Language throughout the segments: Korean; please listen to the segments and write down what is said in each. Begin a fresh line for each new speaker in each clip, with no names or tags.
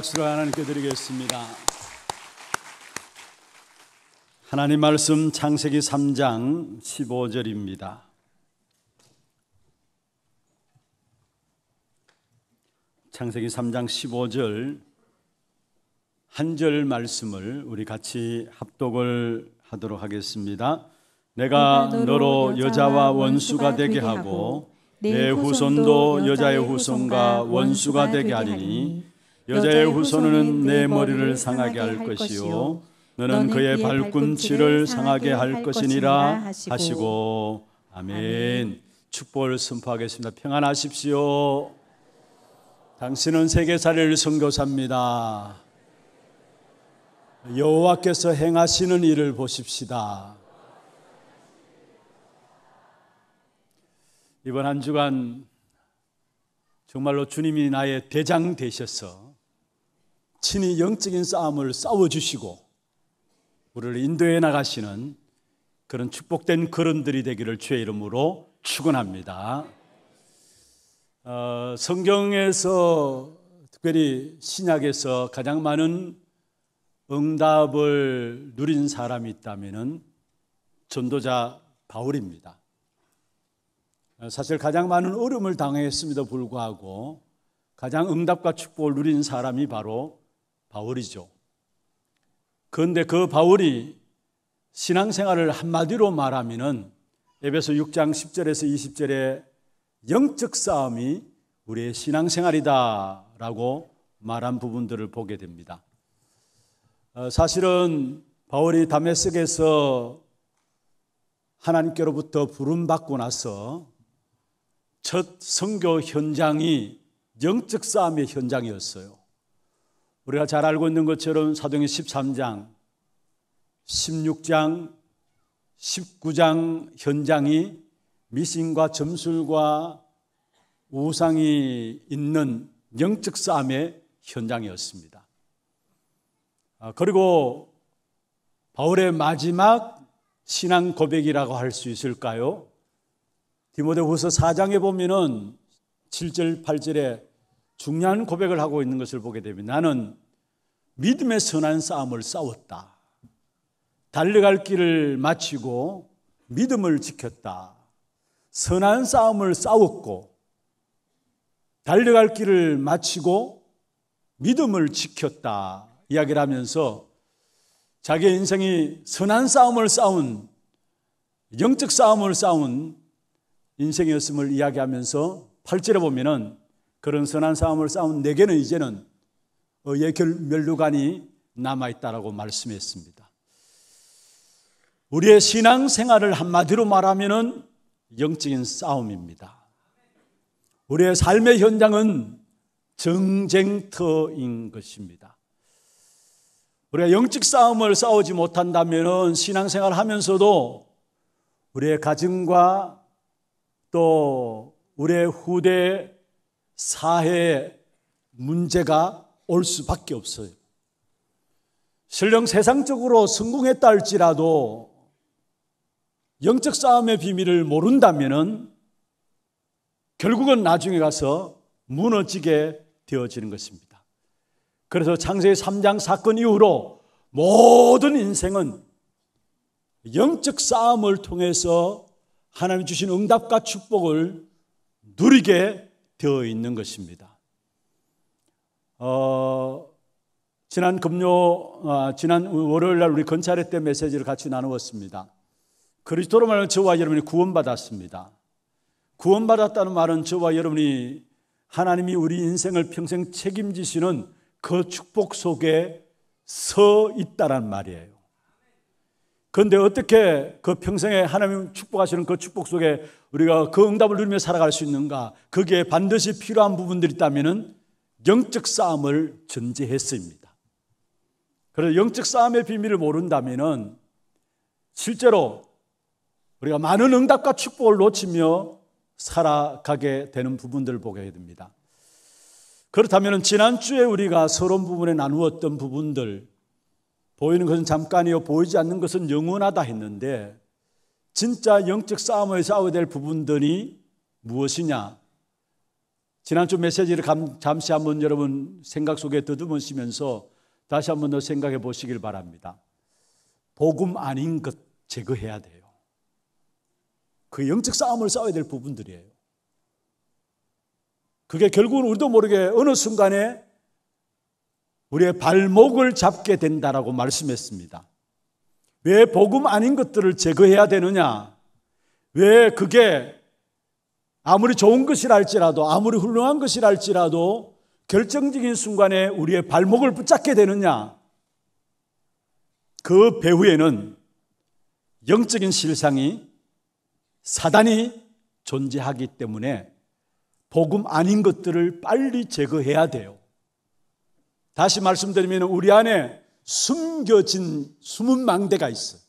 박수로 하나님께 드리겠습니다. 하나님 말씀 창세기 3장 15절입니다. 창세기 3장 15절 한 절 말씀을 우리 같이 합독을 하도록 하겠습니다. 내가 너로 여자와 원수가 되게 하고 내 후손도 여자의 후손과 원수가 되게 하리니 여자의 후손은 내 머리를 상하게 할 것이요 너는 그의 발꿈치를 상하게 할 것이니라 하시고 아멘. 축복을 선포하겠습니다. 평안하십시오. 당신은 세계사를 선교사입니다. 여호와께서 행하시는 일을 보십시다. 이번 한 주간 정말로 주님이 나의 대장 되셔서 친히 영적인 싸움을 싸워주시고 우리를 인도해 나가시는 그런 축복된 걸음들이 되기를 주의 이름으로 축원합니다. 어, 성경에서 특별히 신약에서 가장 많은 응답을 누린 사람이 있다면 전도자 바울입니다. 어, 사실 가장 많은 어려움을 당했음에도 불구하고 가장 응답과 축복을 누린 사람이 바로 바울이죠. 그런데 그 바울이 신앙생활을 한마디로 말하면은 에베소 6장 10절에서 20절에 영적 싸움이 우리의 신앙생활이다라고 말한 부분들을 보게 됩니다. 어, 사실은 바울이 다메섹에서 하나님께로부터 부름 받고 나서 첫 선교 현장이 영적 싸움의 현장이었어요. 우리가 잘 알고 있는 것처럼 사도행 13장, 16장, 19장 현장이 미신과 점술과 우상이 있는 영적 싸움의 현장이었습니다. 아, 그리고 바울의 마지막 신앙 고백이라고 할 수 있을까요? 디모데후서 4장에 보면은 7절 8절에 중요한 고백을 하고 있는 것을 보게 됩니다. 나는 믿음의 선한 싸움을 싸웠다. 달려갈 길을 마치고 믿음을 지켰다. 선한 싸움을 싸웠고 달려갈 길을 마치고 믿음을 지켰다. 이야기를 하면서 자기 의 인생이 선한 싸움을 싸운 영적 싸움을 싸운 인생이었음을 이야기하면서 8절에 보면은 그런 선한 싸움을 싸운 내게는 이제는 예결 멸류관이 남아있다라고 말씀했습니다. 우리의 신앙 생활을 한마디로 말하면 영적인 싸움입니다. 우리의 삶의 현장은 정쟁터인 것입니다. 우리가 영적 싸움을 싸우지 못한다면 신앙생활 하면서도 우리의 가정과 또 우리의 후대 사회 문제가 올 수밖에 없어요. 신령 세상적으로 성공했다 할지라도 영적 싸움의 비밀을 모른다면 결국은 나중에 가서 무너지게 되어지는 것입니다. 그래서 창세기 3장 사건 이후로 모든 인생은 영적 싸움을 통해서 하나님 주신 응답과 축복을 누리게 되어 있는 것입니다. 어, 지난 금요, 아, 지난 월요일 날 우리 건차례 때 메시지를 같이 나누었습니다. 그리스도로 말하면 저와 여러분이 구원받았습니다. 구원받았다는 말은 저와 여러분이 하나님이 우리 인생을 평생 책임지시는 그 축복 속에 서 있다란 말이에요. 그런데 어떻게 그 평생에 하나님 축복하시는 그 축복 속에 우리가 그 응답을 누리며 살아갈 수 있는가? 거기에 반드시 필요한 부분들이 있다면은 영적 싸움을 전제했습니다. 그래서 영적 싸움의 비밀을 모른다면 실제로 우리가 많은 응답과 축복을 놓치며 살아가게 되는 부분들을 보게 됩니다. 그렇다면 지난주에 우리가 서론 부분에 나누었던 부분들 보이는 것은 잠깐이요 보이지 않는 것은 영원하다 했는데 진짜 영적 싸움을 싸워야 될 부분들이 무엇이냐 지난주 메시지를 감, 잠시 한번 여러분 생각 속에 더듬으시면서 다시 한번 더 생각해 보시길 바랍니다. 복음 아닌 것 제거해야 돼요. 그 영적 싸움을 싸워야 될 부분들이에요. 그게 결국은 우리도 모르게 어느 순간에 우리의 발목을 잡게 된다라고 말씀했습니다. 왜 복음 아닌 것들을 제거해야 되느냐? 왜 그게 아무리 좋은 것이라 할지라도 아무리 훌륭한 것이라 할지라도 결정적인 순간에 우리의 발목을 붙잡게 되느냐 그 배후에는 영적인 실상이 사단이 존재하기 때문에 복음 아닌 것들을 빨리 제거해야 돼요. 다시 말씀드리면 우리 안에 숨겨진 숨은 망대가 있어요.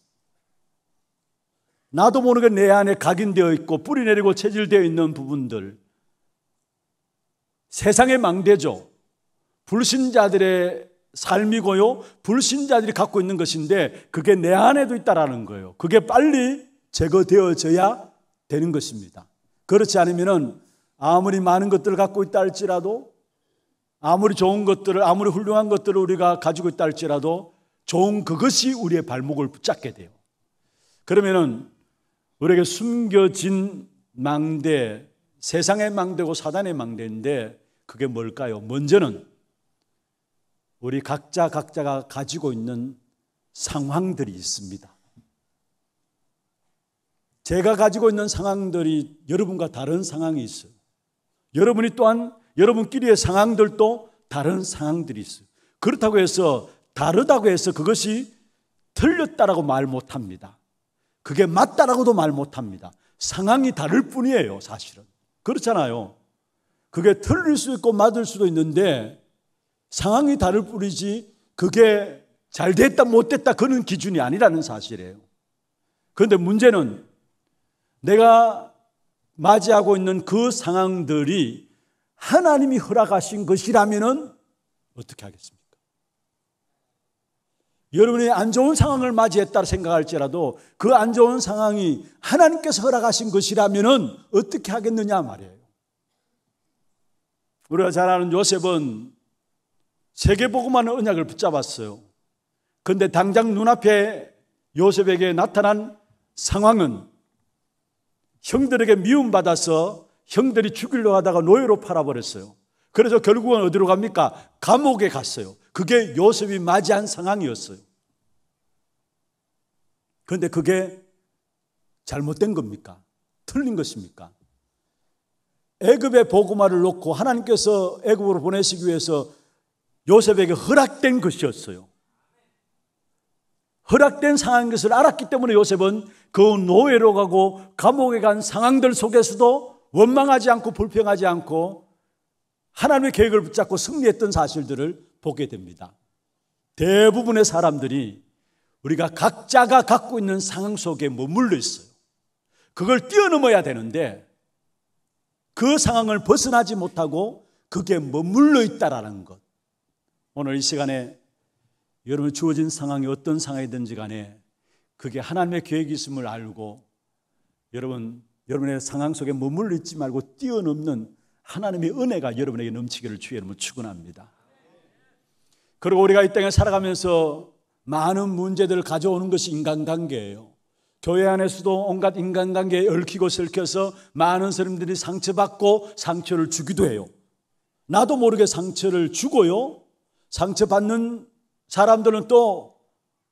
나도 모르게 내 안에 각인되어 있고 뿌리 내리고 체질되어 있는 부분들. 세상의 망대죠. 불신자들의 삶이고요. 불신자들이 갖고 있는 것인데 그게 내 안에도 있다라는 거예요. 그게 빨리 제거되어져야 되는 것입니다. 그렇지 않으면은 아무리 많은 것들을 갖고 있다 할지라도 아무리 좋은 것들을 아무리 훌륭한 것들을 우리가 가지고 있다 할지라도 좋은 그것이 우리의 발목을 붙잡게 돼요. 그러면은 우리에게 숨겨진 망대, 세상의 망대고 사단의 망대인데 그게 뭘까요? 먼저는 우리 각자 각자가 가지고 있는 상황들이 있습니다. 제가 가지고 있는 상황들이 여러분과 다른 상황이 있어요. 여러분이 또한 여러분끼리의 상황들도 다른 상황들이 있어요. 그렇다고 해서 다르다고 해서 그것이 틀렸다라고 말 못합니다. 그게 맞다라고도 말 못합니다. 상황이 다를 뿐이에요, 사실은. 그렇잖아요. 그게 틀릴 수 있고 맞을 수도 있는데 상황이 다를 뿐이지 그게 잘 됐다 못 됐다 그는 기준이 아니라는 사실이에요. 그런데 문제는 내가 맞이하고 있는 그 상황들이 하나님이 허락하신 것이라면은 어떻게 하겠습니까? 여러분이 안 좋은 상황을 맞이했다 고 생각할지라도 그 안 좋은 상황이 하나님께서 허락하신 것이라면 어떻게 하겠느냐 말이에요. 우리가 잘 아는 요셉은 세계보고만의 언약을 붙잡았어요. 그런데 당장 눈앞에 요셉에게 나타난 상황은 형들에게 미움받아서 형들이 죽이려 하다가 노예로 팔아버렸어요. 그래서 결국은 어디로 갑니까? 감옥에 갔어요. 그게 요셉이 맞이한 상황이었어요. 그런데 그게 잘못된 겁니까? 틀린 것입니까? 애굽의 보고말을 놓고 하나님께서 애굽으로 보내시기 위해서 요셉에게 허락된 것이었어요. 허락된 상황인 것을 알았기 때문에 요셉은 그 노예로 가고 감옥에 간 상황들 속에서도 원망하지 않고 불평하지 않고 하나님의 계획을 붙잡고 승리했던 사실들을 보게 됩니다. 대부분의 사람들이 우리가 각자가 갖고 있는 상황 속에 머물러 있어요. 그걸 뛰어넘어야 되는데 그 상황을 벗어나지 못하고 그게 머물러 있다라는 것. 오늘 이 시간에 여러분 주어진 상황이 어떤 상황이든지 간에 그게 하나님의 계획이 있음을 알고 여러분 여러분의 상황 속에 머물러 있지 말고 뛰어넘는 하나님의 은혜가 여러분에게 넘치기를 주의 이름으로 축원합니다. 그리고 우리가 이 땅에 살아가면서 많은 문제들을 가져오는 것이 인간관계예요. 교회 안에서도 온갖 인간관계에 얽히고 설켜서 많은 사람들이 상처받고 상처를 주기도 해요. 나도 모르게 상처를 주고요. 상처받는 사람들은 또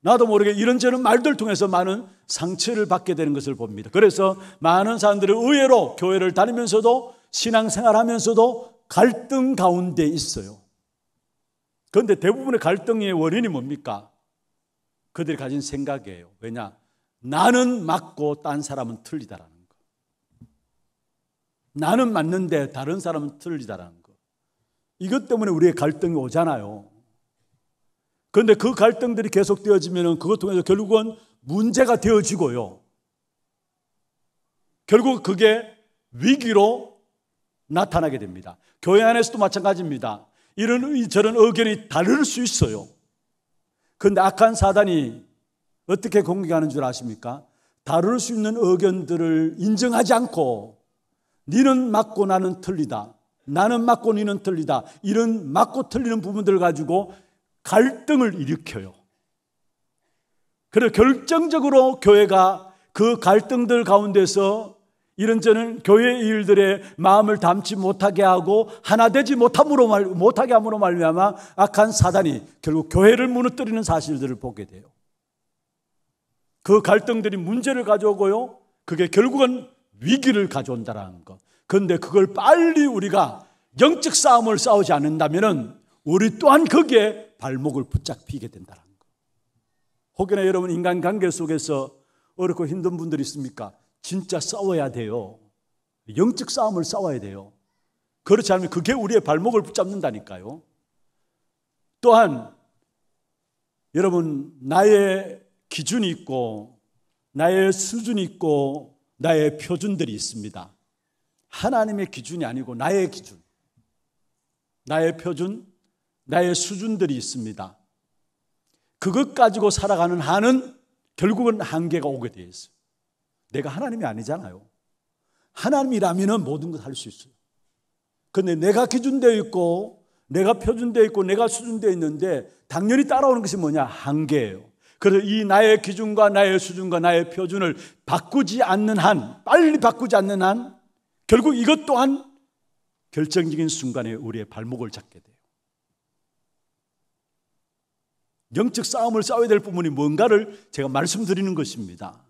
나도 모르게 이런저런 말들 통해서 많은 상처를 받게 되는 것을 봅니다. 그래서 많은 사람들이 의외로 교회를 다니면서도 신앙생활 하면서도 갈등 가운데 있어요. 그런데 대부분의 갈등의 원인이 뭡니까? 그들이 가진 생각이에요. 왜냐? 나는 맞고 딴 사람은 틀리다라는 거. 나는 맞는데 다른 사람은 틀리다라는 거. 이것 때문에 우리의 갈등이 오잖아요. 그런데 그 갈등들이 계속되어지면 그것 통해서 결국은 문제가 되어지고요. 결국 그게 위기로 나타나게 됩니다. 교회 안에서도 마찬가지입니다. 이런 저런 의견이 다를 수 있어요. 근데 악한 사단이 어떻게 공격하는 줄 아십니까? 다룰 수 있는 의견들을 인정하지 않고 니는 맞고 나는 틀리다. 나는 맞고 니는 틀리다. 이런 맞고 틀리는 부분들을 가지고 갈등을 일으켜요. 그래서 결정적으로 교회가 그 갈등들 가운데서 이런 저는 교회 일들에 마음을 담지 못하게 하고 하나 되지 못함으로 말, 못하게 함으로 말미암아 악한 사단이 결국 교회를 무너뜨리는 사실들을 보게 돼요. 그 갈등들이 문제를 가져오고요. 그게 결국은 위기를 가져온다라는 것. 그런데 그걸 빨리 우리가 영적 싸움을 싸우지 않는다면은 우리 또한 거기에 발목을 붙잡히게 된다는 것. 혹여나 여러분 인간관계 속에서 어렵고 힘든 분들 있습니까? 진짜 싸워야 돼요. 영적 싸움을 싸워야 돼요. 그렇지 않으면 그게 우리의 발목을 붙잡는다니까요. 또한 여러분 나의 기준이 있고 나의 수준이 있고 나의 표준들이 있습니다. 하나님의 기준이 아니고 나의 기준, 나의 표준, 나의 수준들이 있습니다. 그것 가지고 살아가는 한은 결국은 한계가 오게 되어 있어요. 내가 하나님이 아니잖아요. 하나님이라면 모든 걸할수 있어요. 근데 내가 기준되어 있고, 내가 표준되어 있고, 내가 수준되어 있는데, 당연히 따라오는 것이 뭐냐? 한계예요. 그래서 이 나의 기준과 나의 수준과 나의 표준을 바꾸지 않는 한, 빨리 바꾸지 않는 한, 결국 이것 또한 결정적인 순간에 우리의 발목을 잡게 돼요. 영적 싸움을 싸워야 될 부분이 뭔가를 제가 말씀드리는 것입니다.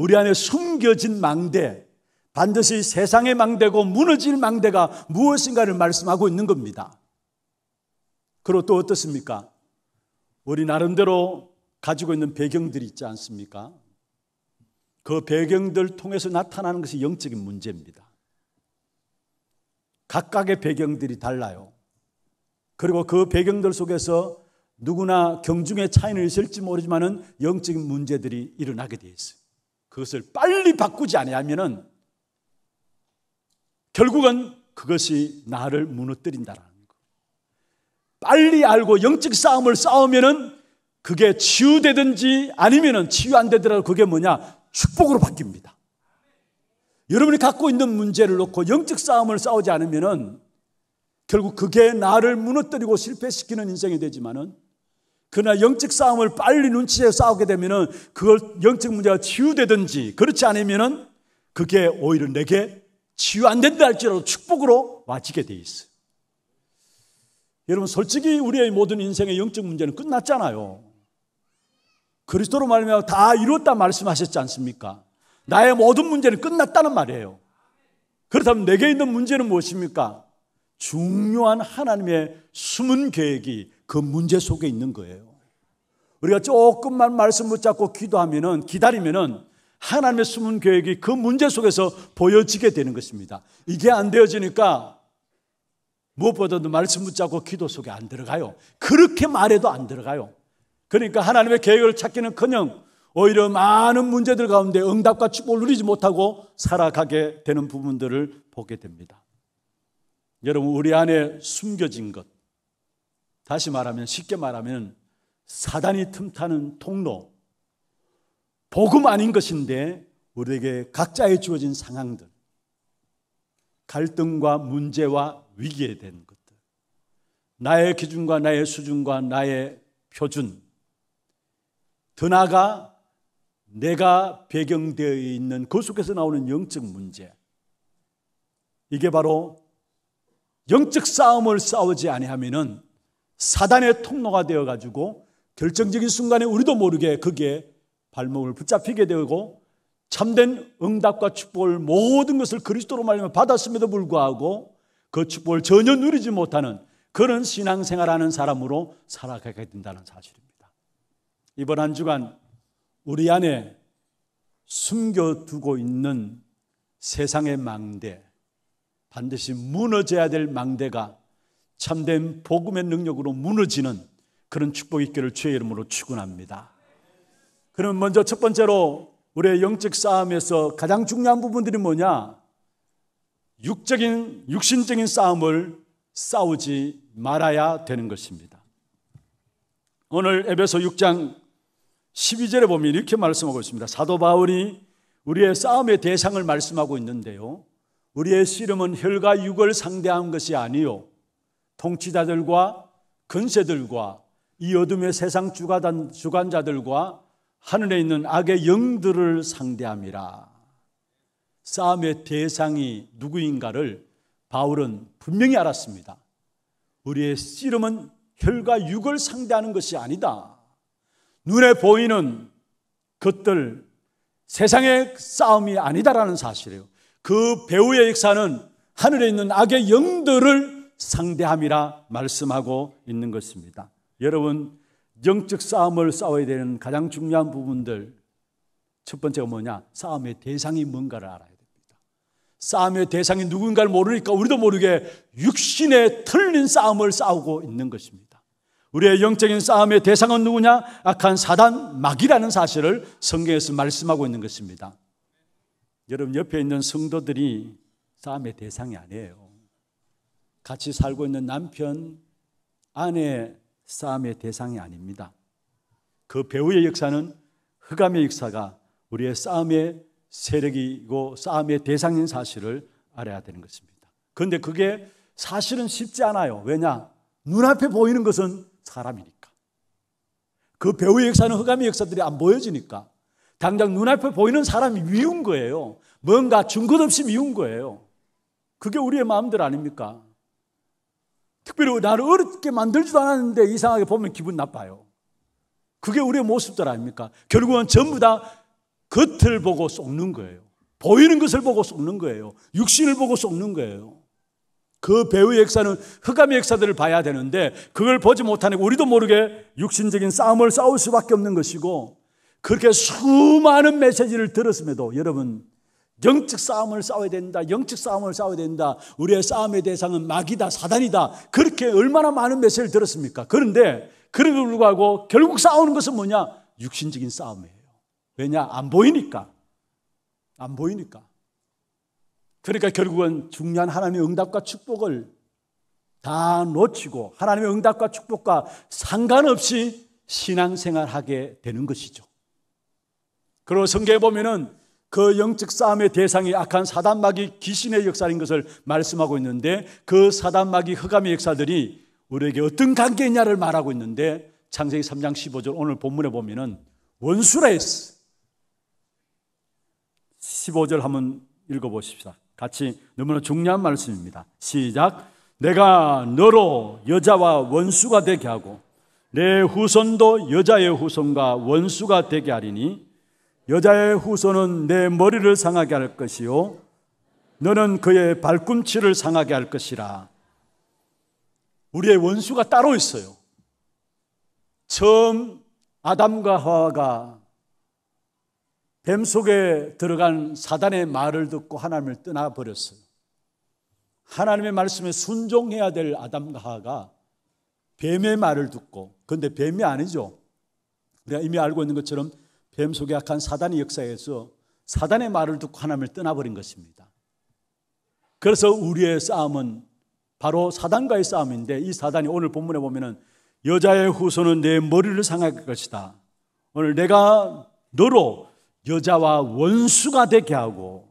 우리 안에 숨겨진 망대, 반드시 세상의 망대고 무너질 망대가 무엇인가를 말씀하고 있는 겁니다. 그리고 또 어떻습니까? 우리 나름대로 가지고 있는 배경들이 있지 않습니까? 그 배경들 통해서 나타나는 것이 영적인 문제입니다. 각각의 배경들이 달라요. 그리고 그 배경들 속에서 누구나 경중의 차이는 있을지 모르지만 영적인 문제들이 일어나게 돼 있어요. 그것을 빨리 바꾸지 아니하면은 결국은 그것이 나를 무너뜨린다라는 거. 빨리 알고 영적 싸움을 싸우면은 그게 치유되든지 아니면은 치유 안 되더라도 그게 뭐냐? 축복으로 바뀝니다. 여러분이 갖고 있는 문제를 놓고 영적 싸움을 싸우지 않으면은 결국 그게 나를 무너뜨리고 실패시키는 인생이 되지만은 그러나 영적 싸움을 빨리 눈치채 싸우게 되면은 그걸 영적 문제가 치유되든지 그렇지 않으면은 그게 오히려 내게 치유 안 된다 할지라도 축복으로 와지게 돼 있어. 여러분 솔직히 우리의 모든 인생의 영적 문제는 끝났잖아요. 그리스도로 말미암다 이루었다 말씀하셨지 않습니까? 나의 모든 문제는 끝났다는 말이에요. 그렇다면 내게 있는 문제는 무엇입니까? 중요한 하나님의 숨은 계획이 그 문제 속에 있는 거예요. 우리가 조금만 말씀 붙잡고 기도하면은 기다리면은 하나님의 숨은 계획이 그 문제 속에서 보여지게 되는 것입니다. 이게 안 되어지니까 무엇보다도 말씀 붙잡고 기도 속에 안 들어가요. 그렇게 말해도 안 들어가요. 그러니까 하나님의 계획을 찾기는 커녕 오히려 많은 문제들 가운데 응답과 축복을 누리지 못하고 살아가게 되는 부분들을 보게 됩니다. 여러분, 우리 안에 숨겨진 것, 다시 말하면 쉽게 말하면 사단이 틈타는 통로, 복음 아닌 것인데 우리에게 각자의 주어진 상황들, 갈등과 문제와 위기에 대한 것들, 나의 기준과 나의 수준과 나의 표준, 더 나아가 내가 배경되어 있는 그 속에서 나오는 영적 문제, 이게 바로 영적 싸움을 싸우지 아니하면은 사단의 통로가 되어 가지고 결정적인 순간에 우리도 모르게 거기에 발목을 붙잡히게 되고 참된 응답과 축복을 모든 것을 그리스도로 말미암아 받았음에도 불구하고 그 축복을 전혀 누리지 못하는 그런 신앙생활하는 사람으로 살아가게 된다는 사실입니다. 이번 한 주간 우리 안에 숨겨두고 있는 세상의 망대, 반드시 무너져야 될 망대가 참된 복음의 능력으로 무너지는 그런 축복 이 있기를 주의 이름으로 축원합니다. 그럼 먼저 첫 번째로 우리의 영적 싸움에서 가장 중요한 부분들이 뭐냐? 육적인 육신적인 싸움을 싸우지 말아야 되는 것입니다. 오늘 에베소 6장 12절에 보면 이렇게 말씀하고 있습니다. 사도 바울이 우리의 싸움의 대상을 말씀하고 있는데요. 우리의 씨름은 혈과 육을 상대한 것이 아니요. 통치자들과 근세들과 이 어둠의 세상 주관자들과 하늘에 있는 악의 영들을 상대함이라. 싸움의 대상이 누구인가를 바울은 분명히 알았습니다. 우리의 씨름은 혈과 육을 상대하는 것이 아니다. 눈에 보이는 것들, 세상의 싸움이 아니다라는 사실이에요. 그 배우의 역사는 하늘에 있는 악의 영들을 상대함이라 말씀하고 있는 것입니다. 여러분, 영적 싸움을 싸워야 되는 가장 중요한 부분들 첫 번째가 뭐냐? 싸움의 대상이 뭔가를 알아야 됩니다. 싸움의 대상이 누군가를 모르니까 우리도 모르게 육신의 틀린 싸움을 싸우고 있는 것입니다. 우리의 영적인 싸움의 대상은 누구냐? 악한 사단 막이라는 사실을 성경에서 말씀하고 있는 것입니다. 여러분 옆에 있는 성도들이 싸움의 대상이 아니에요. 같이 살고 있는 남편, 아내 싸움의 대상이 아닙니다. 그 배우의 역사는 흑암의 역사가 우리의 싸움의 세력이고 싸움의 대상인 사실을 알아야 되는 것입니다. 그런데 그게 사실은 쉽지 않아요. 왜냐? 눈앞에 보이는 것은 사람이니까. 그 배우의 역사는 흑암의 역사들이 안 보여지니까. 당장 눈앞에 보이는 사람이 미운 거예요. 뭔가 증거 없이 미운 거예요. 그게 우리의 마음들 아닙니까? 특별히 나를 어렵게 만들지도 않았는데 이상하게 보면 기분 나빠요. 그게 우리의 모습들 아닙니까? 결국은 전부 다 겉을 보고 속는 거예요. 보이는 것을 보고 속는 거예요. 육신을 보고 속는 거예요. 그 배우의 역사는 흑암의 역사들을 봐야 되는데 그걸 보지 못하니까 우리도 모르게 육신적인 싸움을 싸울 수밖에 없는 것이고 그렇게 수많은 메시지를 들었음에도 여러분 영적 싸움을 싸워야 된다. 영적 싸움을 싸워야 된다. 우리의 싸움의 대상은 마귀다, 사단이다. 그렇게 얼마나 많은 메시지를 들었습니까? 그런데 그럼에도 불구하고 결국 싸우는 것은 뭐냐? 육신적인 싸움이에요. 왜냐? 안 보이니까. 안 보이니까. 그러니까 결국은 중요한 하나님의 응답과 축복을 다 놓치고 하나님의 응답과 축복과 상관없이 신앙생활하게 되는 것이죠. 그리고 성경에 보면은 그 영적 싸움의 대상이 악한 사단마귀 귀신의 역사인 것을 말씀하고 있는데 그 사단마귀 허감의 역사들이 우리에게 어떤 관계냐를 말하고 있는데 창세기 3장 15절 오늘 본문에 보면은 원수라 했어. 15절 한번 읽어보십시다. 같이 너무나 중요한 말씀입니다. 시작. 내가 너로 여자와 원수가 되게 하고 내 후손도 여자의 후손과 원수가 되게 하리니 여자의 후손은 내 머리를 상하게 할 것이요. 너는 그의 발꿈치를 상하게 할 것이라. 우리의 원수가 따로 있어요. 처음 아담과 하와가 뱀 속에 들어간 사단의 말을 듣고 하나님을 떠나버렸어요. 하나님의 말씀에 순종해야 될 아담과 하와가 뱀의 말을 듣고, 근데 뱀이 아니죠. 우리가 이미 알고 있는 것처럼 뱀 속에 약한 사단의 역사에서 사단의 말을 듣고 하나님을 떠나버린 것입니다. 그래서 우리의 싸움은 바로 사단과의 싸움인데 이 사단이 오늘 본문에 보면은 여자의 후손은 내 머리를 상할 것이다. 오늘 내가 너로 여자와 원수가 되게 하고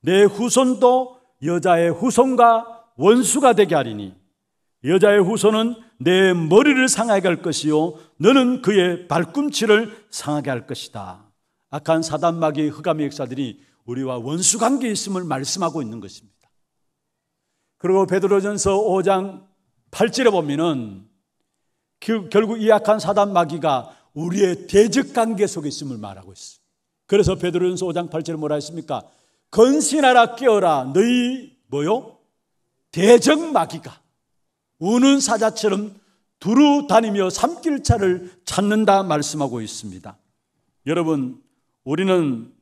내 후손도 여자의 후손과 원수가 되게 하리니 여자의 후손은 내 머리를 상하게 할 것이요 너는 그의 발꿈치를 상하게 할 것이다. 악한 사단마귀의 흑암의 역사들이 우리와 원수 관계에 있음을 말씀하고 있는 것입니다. 그리고 베드로전서 5장 8절에 보면 결국 이 악한 사단마귀가 우리의 대적 관계 속에 있음을 말하고 있어요. 그래서 베드로전서 5장 8절에 뭐라 했습니까? 건신하라 깨어라 너희 뭐요? 대적 마귀가 우는 사자처럼 두루 다니며 삼킬차를 찾는다 말씀하고 있습니다. 여러분, 우리는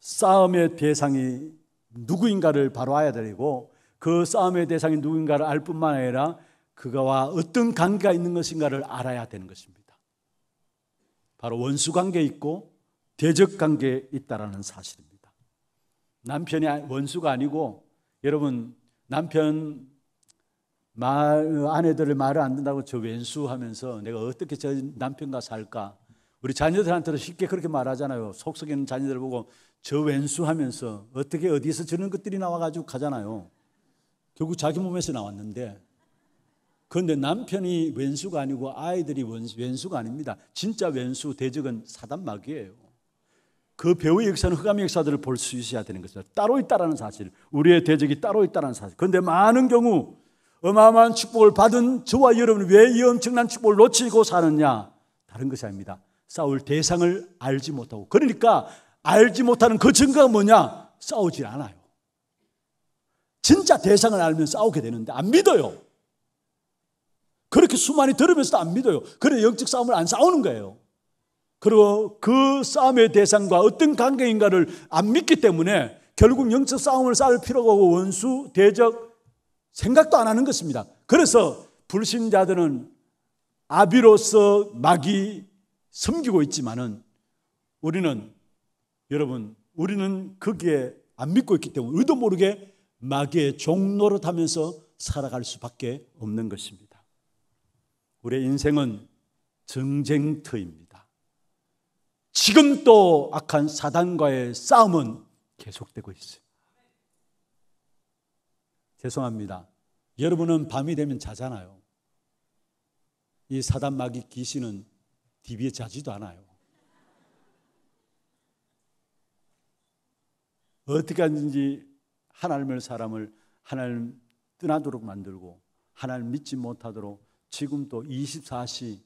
싸움의 대상이 누구인가를 바로 알아야 되고 그 싸움의 대상이 누구인가를 알 뿐만 아니라 그가와 어떤 관계가 있는 것인가를 알아야 되는 것입니다. 바로 원수 관계 있고 대적 관계 있다라는 사실입니다. 남편이 원수가 아니고 여러분 남편 말, 아내들을 말을 안 듣는다고 저 왼수 하면서 내가 어떻게 저 남편과 살까? 우리 자녀들한테도 쉽게 그렇게 말하잖아요. 속속이는 자녀들 보고 저 왼수 하면서 어떻게 어디서 저런 것들이 나와가지고 가잖아요. 결국 자기 몸에서 나왔는데. 그런데 남편이 왼수가 아니고 아이들이 왼수가 아닙니다. 진짜 왼수 대적은 사단막이에요. 그 배우의 역사는 흑암의 역사들을 볼 수 있어야 되는 것입니다. 따로 있다라는 사실. 우리의 대적이 따로 있다라는 사실. 그런데 많은 경우 어마어마한 축복을 받은 저와 여러분 은왜이 엄청난 축복을 놓치고 사느냐? 다른 것이 아닙니다. 싸울 대상을 알지 못하고 그러니까 알지 못하는 그 증거가 뭐냐? 싸우질 않아요. 진짜 대상을 알면 싸우게 되는데 안 믿어요. 그렇게 수많이 들으면서도 안 믿어요. 그래 영적 싸움을 안 싸우는 거예요. 그리고 그 싸움의 대상과 어떤 관계인가를 안 믿기 때문에 결국 영적 싸움을 싸울 필요가 없고 원수, 대적, 생각도 안 하는 것입니다. 그래서 불신자들은 아비로서 막이 섬기고 있지만은 우리는 여러분 우리는 거기에 안 믿고 있기 때문에 의도 모르게 마귀의 종로를 타면서 살아갈 수밖에 없는 것입니다. 우리의 인생은 정쟁터입니다. 지금 도 악한 사단과의 싸움은 계속되고 있습니다 죄송합니다. 여러분은 밤이 되면 자잖아요. 이 사단 마귀 귀신은 디비에 자지도 않아요. 어떻게 하든지 하나님을 사람을 하나님 떠나도록 만들고 하나님 믿지 못하도록 지금도 24시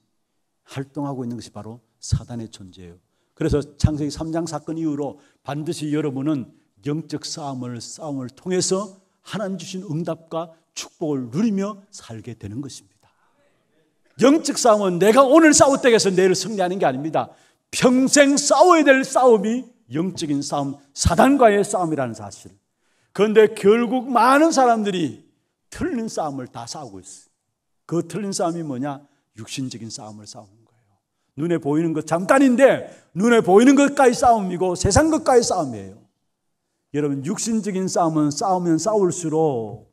활동하고 있는 것이 바로 사단의 존재예요. 그래서 창세기 3장 사건 이후로 반드시 여러분은 영적 싸움을 싸움을 통해서 하나님 주신 응답과 축복을 누리며 살게 되는 것입니다. 영적 싸움은 내가 오늘 싸웠다고 서 내일 승리하는 게 아닙니다. 평생 싸워야 될 싸움이 영적인 싸움, 사단과의 싸움이라는 사실. 그런데 결국 많은 사람들이 틀린 싸움을 다 싸우고 있어요. 그 틀린 싸움이 뭐냐? 육신적인 싸움을 싸우는 거예요. 눈에 보이는 것 잠깐인데 눈에 보이는 것과의 싸움이고 세상 것과의 싸움이에요. 여러분 육신적인 싸움은 싸우면 싸울수록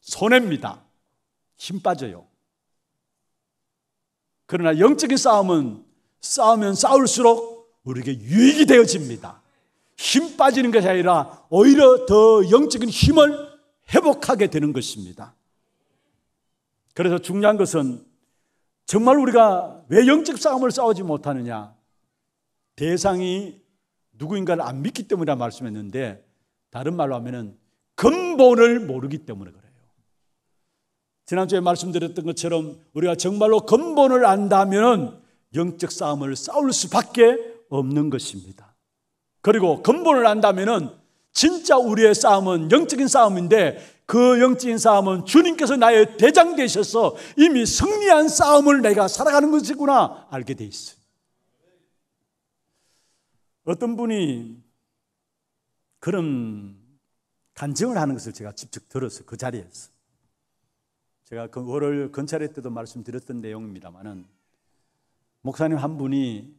손해입니다. 힘 빠져요. 그러나 영적인 싸움은 싸우면 싸울수록 우리에게 유익이 되어집니다. 힘 빠지는 것이 아니라 오히려 더 영적인 힘을 회복하게 되는 것입니다. 그래서 중요한 것은 정말 우리가 왜 영적 싸움을 싸우지 못하느냐? 대상이 누구인가를 안 믿기 때문이라 말씀했는데 다른 말로 하면은 근본을 모르기 때문에 그래요. 지난주에 말씀드렸던 것처럼 우리가 정말로 근본을 안다면 영적 싸움을 싸울 수밖에 없는 것입니다. 그리고 근본을 안다면 진짜 우리의 싸움은 영적인 싸움인데 그 영적인 싸움은 주님께서 나의 대장 되셔서 이미 승리한 싸움을 내가 살아가는 것이구나 알게 돼 있어요. 어떤 분이 그런 간증을 하는 것을 제가 직접 들었어요. 그 자리에서. 제가 그 월요일 건찰회 때도 말씀드렸던 내용입니다만은 목사님 한 분이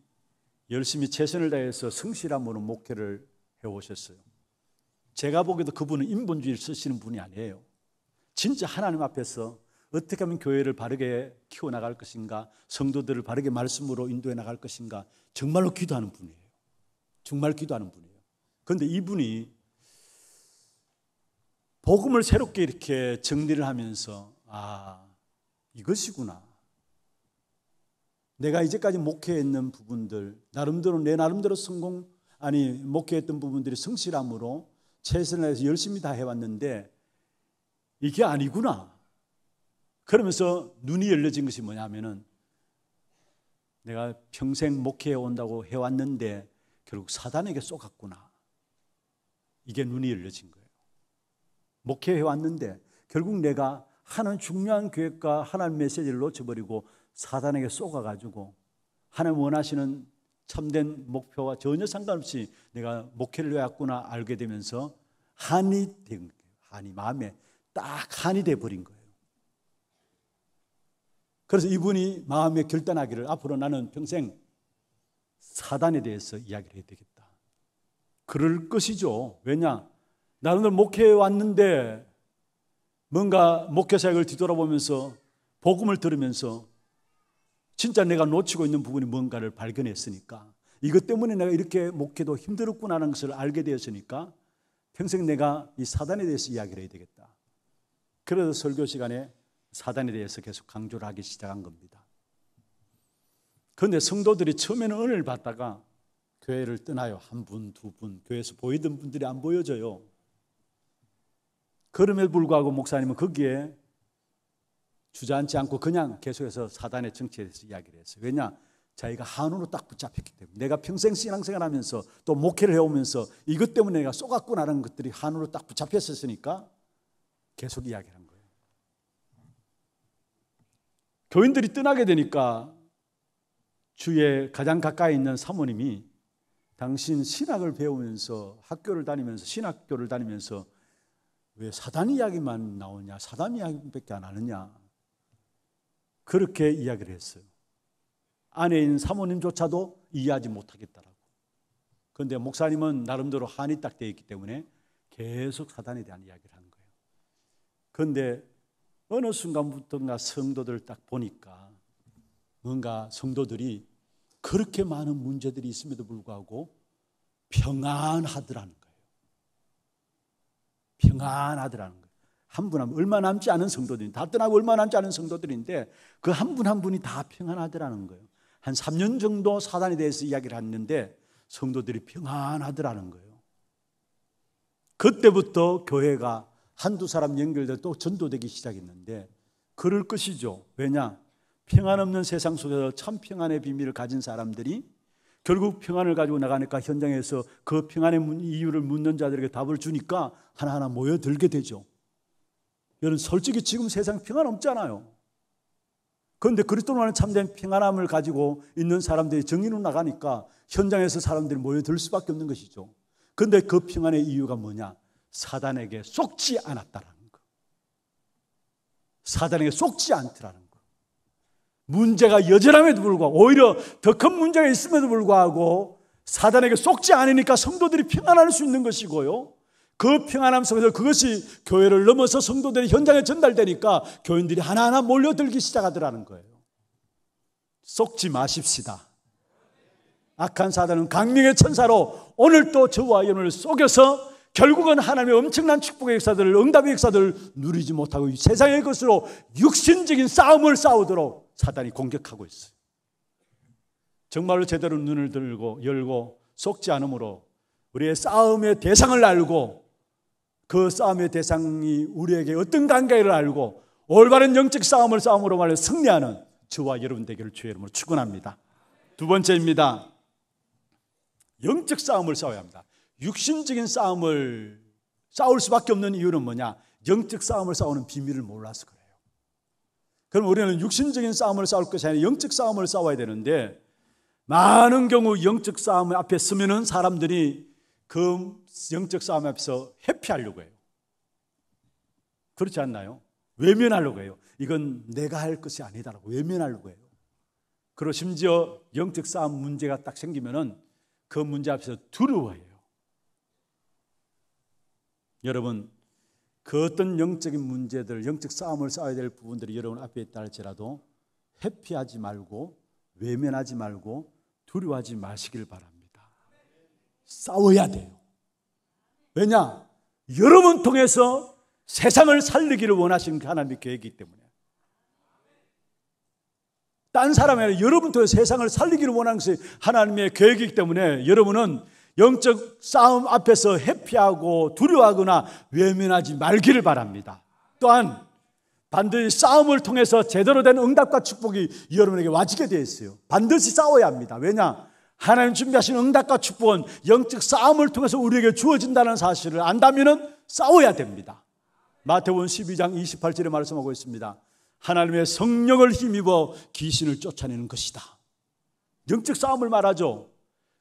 열심히 최선을 다해서 성실함으로 목회를 해오셨어요. 제가 보기에도 그분은 인본주의를 쓰시는 분이 아니에요. 진짜 하나님 앞에서 어떻게 하면 교회를 바르게 키워나갈 것인가, 성도들을 바르게 말씀으로 인도해 나갈 것인가, 정말로 기도하는 분이에요. 정말 기도하는 분이에요. 그런데 이분이 복음을 새롭게 이렇게 정리를 하면서 아 이것이구나. 내가 이제까지 목회했는 부분들 나름대로 내 나름대로 성공 아니 목회했던 부분들이 성실함으로 최선을 해서 열심히 다 해왔는데 이게 아니구나. 그러면서 눈이 열려진 것이 뭐냐면은 내가 평생 목회해 온다고 해왔는데 결국 사단에게 쏘갔구나. 이게 눈이 열려진 거예요. 목회해 왔는데 결국 내가 하는 중요한 계획과 하나님 메시지를 놓쳐버리고 사단에게 쏘가가지고 하나님 원하시는 참된 목표와 전혀 상관없이 내가 목회를 해왔구나 알게 되면서 한이 된 거예요. 한이 마음에 딱 한이 돼버린 거예요. 그래서 이분이 마음에 결단하기를 앞으로 나는 평생 사단에 대해서 이야기를 해야 되겠다. 그럴 것이죠. 왜냐? 나는 늘 목회에 왔는데 뭔가 목회 사역을 뒤돌아보면서 복음을 들으면서 진짜 내가 놓치고 있는 부분이 뭔가를 발견했으니까 이것 때문에 내가 이렇게 목회도 힘들었구나라는 것을 알게 되었으니까 평생 내가 이 사단에 대해서 이야기를 해야 되겠다. 그래서 설교 시간에 사단에 대해서 계속 강조를 하기 시작한 겁니다. 그런데 성도들이 처음에는 은혜를 받다가 교회를 떠나요. 한 분, 두 분. 교회에서 보이던 분들이 안 보여져요. 그럼에도 불구하고 목사님은 거기에 주저앉지 않고 그냥 계속해서 사단의 정치에 대해서 이야기를 했어요. 왜냐? 자기가 한우로딱 붙잡혔기 때문에 내가 평생 신앙생활 하면서 또 목회를 해오면서 이것 때문에 내가 쏘았구나라는 것들이 한우로딱 붙잡혔었으니까 계속 이야기를 한 거예요. 교인들이 떠나게 되니까 주의 가장 가까이 있는 사모님이 당신 신학을 배우면서 학교를 다니면서 신학교를 다니면서 왜 사단 이야기만 나오냐 사단 이야기밖에 안 하느냐 그렇게 이야기를 했어요. 아내인 사모님조차도 이해하지 못하겠다라고. 그런데 목사님은 나름대로 한이 딱 되어 있기 때문에 계속 사단에 대한 이야기를 한 거예요. 그런데 어느 순간부터인가 성도들 딱 보니까 뭔가 성도들이 그렇게 많은 문제들이 있음에도 불구하고 평안하더라는 거예요. 평안하더라는 거예요. 한 분 한 분, 얼마 남지 않은 성도들이, 다 떠나고 얼마 남지 않은 성도들인데 그 한 분 한 분이 다 평안하더라는 거예요. 한 3년 정도 사단에 대해서 이야기를 했는데 성도들이 평안하더라는 거예요. 그때부터 교회가 한두 사람 연결돼 또 전도되기 시작했는데 그럴 것이죠. 왜냐? 평안 없는 세상 속에서 참 평안의 비밀을 가진 사람들이 결국 평안을 가지고 나가니까 현장에서 그 평안의 이유를 묻는 자들에게 답을 주니까 하나하나 모여들게 되죠. 여러분 솔직히 지금 세상 평안 없잖아요. 그런데 그리스도로 하 참된 평안함을 가지고 있는 사람들이 정의로 나가니까 현장에서 사람들이 모여들 수밖에 없는 것이죠. 근데 그 평안의 이유가 뭐냐? 사단에게 속지 않았다라는 거. 사단에게 속지 않더라는 거. 문제가 여전함에도 불구하고 오히려 더 큰 문제가 있음에도 불구하고 사단에게 속지 않으니까 성도들이 평안할 수 있는 것이고요. 그 평안함 속에서 그것이 교회를 넘어서 성도들이 현장에 전달되니까 교인들이 하나하나 몰려들기 시작하더라는 거예요. 속지 마십시다. 악한 사단은 강명의 천사로 오늘도 저와 여러분을 속여서 결국은 하나님의 엄청난 축복의 역사들을 응답의 역사들을 누리지 못하고 세상의 것으로 육신적인 싸움을 싸우도록 사단이 공격하고 있어요. 정말로 제대로 눈을 들고 열고 속지 않으므로 우리의 싸움의 대상을 알고 그 싸움의 대상이 우리에게 어떤 관계를 알고 올바른 영적 싸움을 싸움으로 말해 승리하는 저와 여러분 되기를 주의 이름으로 축원합니다. 두 번째입니다. 영적 싸움을 싸워야 합니다. 육신적인 싸움을 싸울 수밖에 없는 이유는 뭐냐? 영적 싸움을 싸우는 비밀을 몰라서 그래요. 그럼 우리는 육신적인 싸움을 싸울 것이 아니라 영적 싸움을 싸워야 되는데 많은 경우 영적 싸움 앞에 서면은 사람들이 그 영적 싸움 앞에서 회피하려고 해요. 그렇지 않나요? 외면하려고 해요. 이건 내가 할 것이 아니다라고 외면하려고 해요. 그리고 심지어 영적 싸움 문제가 딱 생기면은 그 문제 앞에서 두려워해요. 여러분 그 어떤 영적인 문제들, 영적 싸움을 싸워야 될 부분들이 여러분 앞에 있다 할지라도 회피하지 말고 외면하지 말고 두려워하지 마시길 바랍니다. 싸워야 돼요. 왜냐? 여러분 통해서 세상을 살리기를 원하신 그 하나님의 계획이기 때문에. 딴 사람이 아니라 여러분 통해서 세상을 살리기를 원하는 것이 하나님의 계획이기 때문에 여러분은 영적 싸움 앞에서 회피하고 두려워하거나 외면하지 말기를 바랍니다. 또한 반드시 싸움을 통해서 제대로 된 응답과 축복이 여러분에게 와지게 되어 있어요. 반드시 싸워야 합니다. 왜냐? 하나님 준비하신 응답과 축복은 영적 싸움을 통해서 우리에게 주어진다는 사실을 안다면 싸워야 됩니다. 마태복음 12장 28절에 말씀하고 있습니다. 하나님의 성령을 힘입어 귀신을 쫓아내는 것이다. 영적 싸움을 말하죠.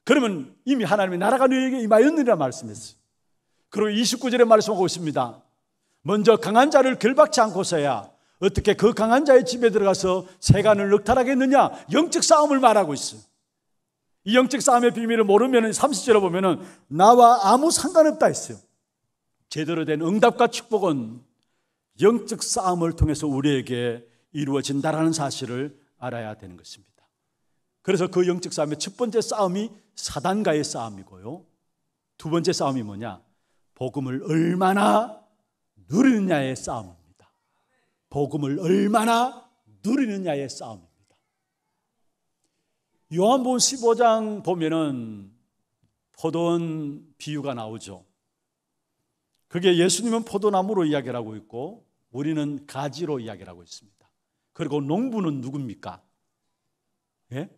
그러면 이미 하나님의 나라가 너에게 임하였느니라 말씀했어요. 그리고 29절에 말씀하고 있습니다. 먼저 강한 자를 결박치 않고서야 어떻게 그 강한 자의 집에 들어가서 세간을 넉탈하겠느냐? 영적 싸움을 말하고 있어요. 이 영적 싸움의 비밀을 모르면 30절에 보면은 나와 아무 상관없다 했어요. 제대로 된 응답과 축복은 영적 싸움을 통해서 우리에게 이루어진다라는 사실을 알아야 되는 것입니다. 그래서 그 영적 싸움의 첫 번째 싸움이 사단과의 싸움이고요. 두 번째 싸움이 뭐냐? 복음을 얼마나 누리느냐의 싸움입니다. 복음을 얼마나 누리느냐의 싸움입니다. 요한복음 15장 보면은 포도원 비유가 나오죠. 그게 예수님은 포도나무로 이야기를 하고 있고 우리는 가지로 이야기를 하고 있습니다. 그리고 농부는 누굽니까? 예?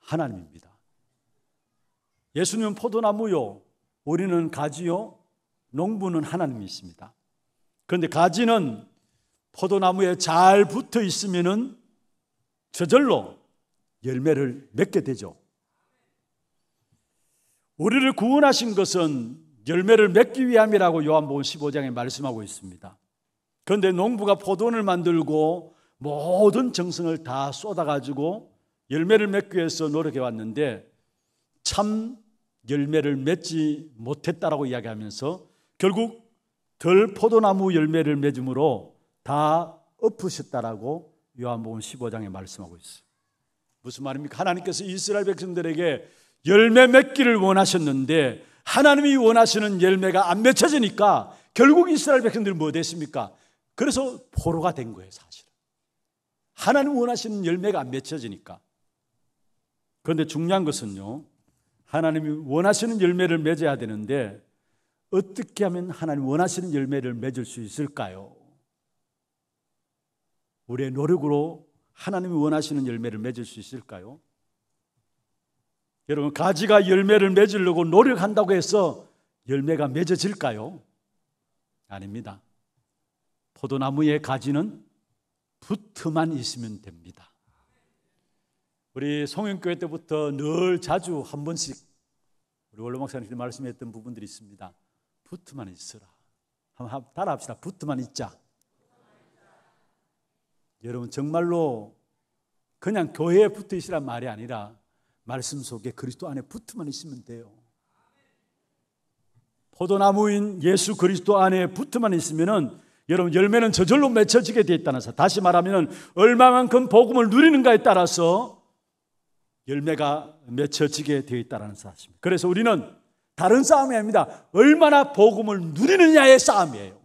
하나님입니다. 예수님은 포도나무요, 우리는 가지요, 농부는 하나님이십니다. 그런데 가지는 포도나무에 잘 붙어 있으면은 저절로 열매를 맺게 되죠. 우리를 구원하신 것은 열매를 맺기 위함이라고 요한복음 15장에 말씀하고 있습니다. 그런데 농부가 포도원을 만들고 모든 정성을 다 쏟아가지고 열매를 맺기 위해서 노력해 왔는데 참 열매를 맺지 못했다라고 이야기하면서 결국 덜 포도나무 열매를 맺음으로 다 엎으셨다라고 요한복음 15장에 말씀하고 있어요. 무슨 말입니까? 하나님께서 이스라엘 백성들에게 열매 맺기를 원하셨는데 하나님이 원하시는 열매가 안 맺혀지니까 결국 이스라엘 백성들이 뭐 됐습니까? 그래서 포로가 된 거예요, 사실 하나님 원하시는 열매가 안 맺혀지니까. 그런데 중요한 것은요, 하나님이 원하시는 열매를 맺어야 되는데 어떻게 하면 하나님 원하시는 열매를 맺을 수 있을까요? 우리의 노력으로 하나님이 원하시는 열매를 맺을 수 있을까요? 여러분, 가지가 열매를 맺으려고 노력한다고 해서 열매가 맺어질까요? 아닙니다. 포도나무의 가지는 붙어만 있으면 됩니다. 우리 성형교회 때부터 늘 자주 한 번씩 우리 원로 목사님께서 말씀했던 부분들이 있습니다. 붙어만 있으라. 한번 따라합시다. 붙어만 있자. 여러분 정말로 그냥 교회에 붙어 있으란 말이 아니라 말씀 속에 그리스도 안에 붙어만 있으면 돼요. 포도나무인 예수 그리스도 안에 붙어만 있으면은 여러분 열매는 저절로 맺혀지게 되어 있다는 사실. 다시 말하면 얼마만큼 복음을 누리는가에 따라서 열매가 맺혀지게 되어 있다는 사실입니다. 그래서 우리는 다른 싸움이 아닙니다. 얼마나 복음을 누리느냐의 싸움이에요.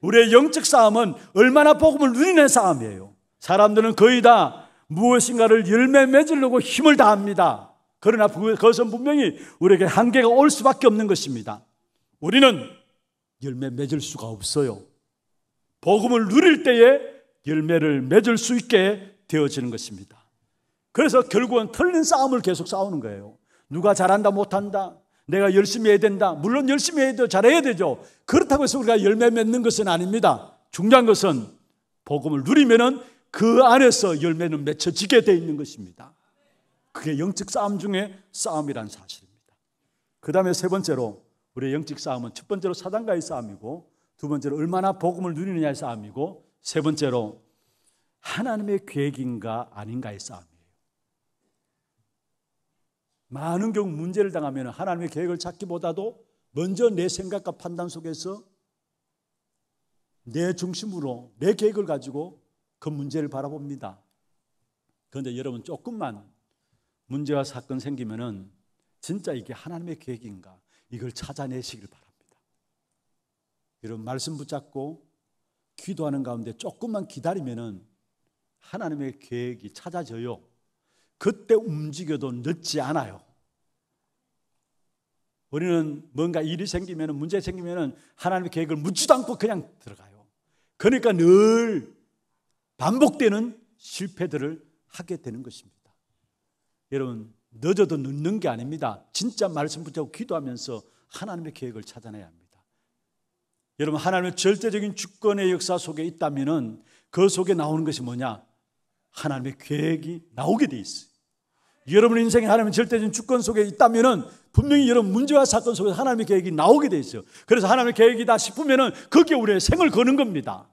우리의 영적 싸움은 얼마나 복음을 누리는 싸움이에요. 사람들은 거의 다 무엇인가를 열매 맺으려고 힘을 다합니다. 그러나 그것은 분명히 우리에게 한계가 올 수밖에 없는 것입니다. 우리는 열매 맺을 수가 없어요. 복음을 누릴 때에 열매를 맺을 수 있게 되어지는 것입니다. 그래서 결국은 틀린 싸움을 계속 싸우는 거예요. 누가 잘한다, 못한다. 내가 열심히 해야 된다. 물론 열심히 해도 잘해야 되죠. 그렇다고 해서 우리가 열매 맺는 것은 아닙니다. 중요한 것은 복음을 누리면은 그 안에서 열매는 맺혀지게 돼 있는 것입니다. 그게 영적 싸움 중에 싸움이란 사실입니다. 그 다음에 세 번째로 우리의 영적 싸움은 첫 번째로 사단과의 싸움이고 두 번째로 얼마나 복음을 누리느냐의 싸움이고 세 번째로 하나님의 계획인가 아닌가의 싸움. 많은 경우 문제를 당하면 하나님의 계획을 찾기보다도 먼저 내 생각과 판단 속에서 내 중심으로 내 계획을 가지고 그 문제를 바라봅니다. 그런데 여러분 조금만 문제와 사건 생기면은 진짜 이게 하나님의 계획인가 이걸 찾아내시길 바랍니다. 여러분 말씀 붙잡고 기도하는 가운데 조금만 기다리면은 하나님의 계획이 찾아져요. 그때 움직여도 늦지 않아요. 우리는 뭔가 일이 생기면 문제 생기면 하나님의 계획을 묻지도 않고 그냥 들어가요. 그러니까 늘 반복되는 실패들을 하게 되는 것입니다. 여러분 늦어도 늦는 게 아닙니다. 진짜 말씀 붙잡고 기도하면서 하나님의 계획을 찾아내야 합니다. 여러분 하나님의 절대적인 주권의 역사 속에 있다면그 속에 나오는 것이 뭐냐? 하나님의 계획이 나오게 돼 있어요. 여러분 인생에 하나님의 절대적인 주권 속에 있다면은 분명히 여러분 문제와 사건 속에서 하나님의 계획이 나오게 돼 있어요. 그래서 하나님의 계획이다 싶으면은 거기에 우리의 생을 거는 겁니다.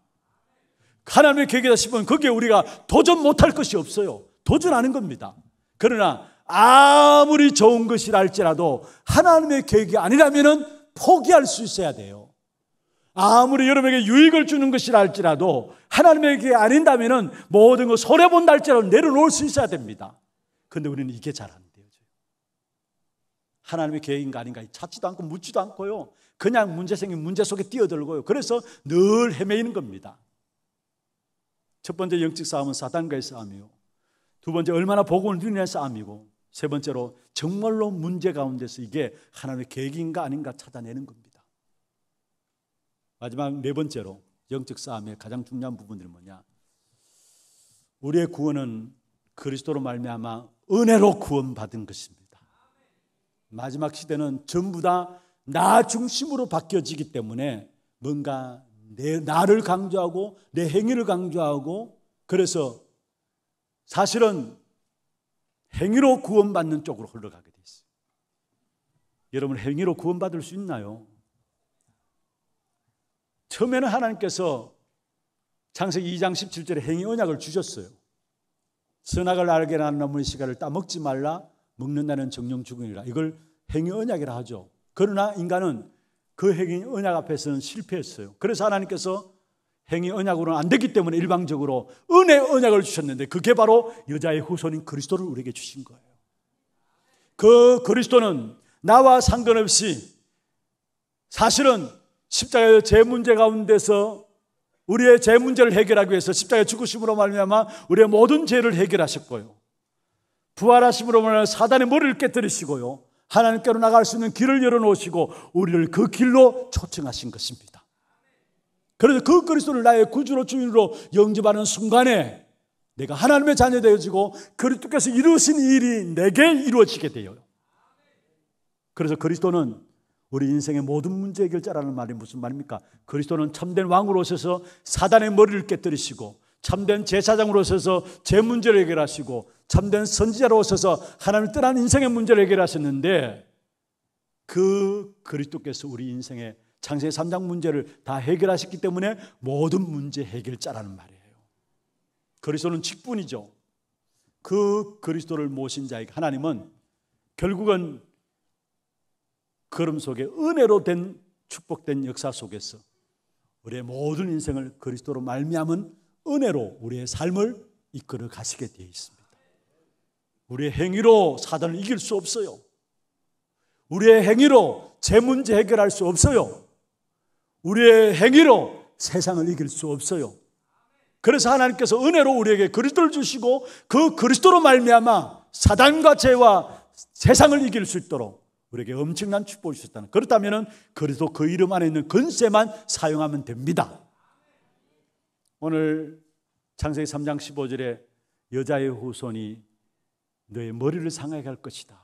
하나님의 계획이다 싶으면 거기에 우리가 도전 못할 것이 없어요. 도전하는 겁니다. 그러나 아무리 좋은 것이라 할지라도 하나님의 계획이 아니라면은 포기할 수 있어야 돼요. 아무리 여러분에게 유익을 주는 것이라 할지라도 하나님의 계획이 아닌다면은 모든 걸 손해본다 할지라도 내려놓을 수 있어야 됩니다. 근데 우리는 이게 잘 안돼요 하나님의 계획인가 아닌가 찾지도 않고 묻지도 않고요. 그냥 문제 생긴 문제 속에 뛰어들고요. 그래서 늘 헤매이는 겁니다. 첫 번째 영적 싸움은 사단과의 싸움이요. 두 번째 얼마나 복음을 누리냐 싸움이고 세 번째로 정말로 문제 가운데서 이게 하나님의 계획인가 아닌가 찾아내는 겁니다. 마지막 네 번째로 영적 싸움의 가장 중요한 부분들이 뭐냐? 우리의 구원은 그리스도로 말미암아 은혜로 구원받은 것입니다. 마지막 시대는 전부 다 나 중심으로 바뀌어지기 때문에 뭔가 내 나를 강조하고 내 행위를 강조하고 그래서 사실은 행위로 구원받는 쪽으로 흘러가게 돼어요 여러분 행위로 구원받을 수 있나요? 처음에는 하나님께서 창세기 2장 17절에 행위 언약을 주셨어요. 선악을 알게 하는 나무의 시간을 따먹지 말라 먹는다는 정령 죽음이라 이걸 행위 언약이라 하죠. 그러나 인간은 그 행위 언약 앞에서는 실패했어요. 그래서 하나님께서 행위 언약으로는 안 되기 때문에 일방적으로 은혜 언약을 주셨는데 그게 바로 여자의 후손인 그리스도를 우리에게 주신 거예요. 그 그리스도는 나와 상관없이 사실은 십자가의 제 문제 가운데서 우리의 죄 문제를 해결하기 위해서 십자가에 죽으심으로 말미암아 우리의 모든 죄를 해결하셨고요. 부활하심으로 말미암 사단의 머리를 깨뜨리시고요. 하나님께로 나갈 수 있는 길을 열어놓으시고 우리를 그 길로 초청하신 것입니다. 그래서 그 그리스도를 나의 구주로 주인으로 영접하는 순간에 내가 하나님의 자녀 되어지고 그리스도께서 이루신 일이 내게 이루어지게 되요 그래서 그리스도는 우리 인생의 모든 문제해 결자라는 말이 무슨 말입니까? 그리스도는 참된 왕으로 오서 사단의 머리를 깨뜨리시고 참된 제사장으로 오서제 문제를 해결하시고 참된 선지자로 오서 하나님을 떠난 인생의 문제를 해결하셨는데 그 그리스도께서 우리 인생의 창세 3장 문제를 다 해결하셨기 때문에 모든 문제 해결자라는 말이에요. 그리스도는 직분이죠. 그 그리스도를 모신 자에게 하나님은 결국은 그름 속에 은혜로 된 축복된 역사 속에서 우리의 모든 인생을 그리스도로 말미암은 은혜로 우리의 삶을 이끌어 가시게 되어 있습니다. 우리의 행위로 사단을 이길 수 없어요. 우리의 행위로 제 문제 해결할 수 없어요. 우리의 행위로 세상을 이길 수 없어요. 그래서 하나님께서 은혜로 우리에게 그리스도를 주시고 그 그리스도로 말미암아 사단과 죄와 세상을 이길 수 있도록 우리에게 엄청난 축복을 주셨다는. 그렇다면 그래도 그 이름 안에 있는 근세만 사용하면 됩니다. 오늘 창세기 3장 15절에 여자의 후손이 너의 머리를 상하게 할 것이다.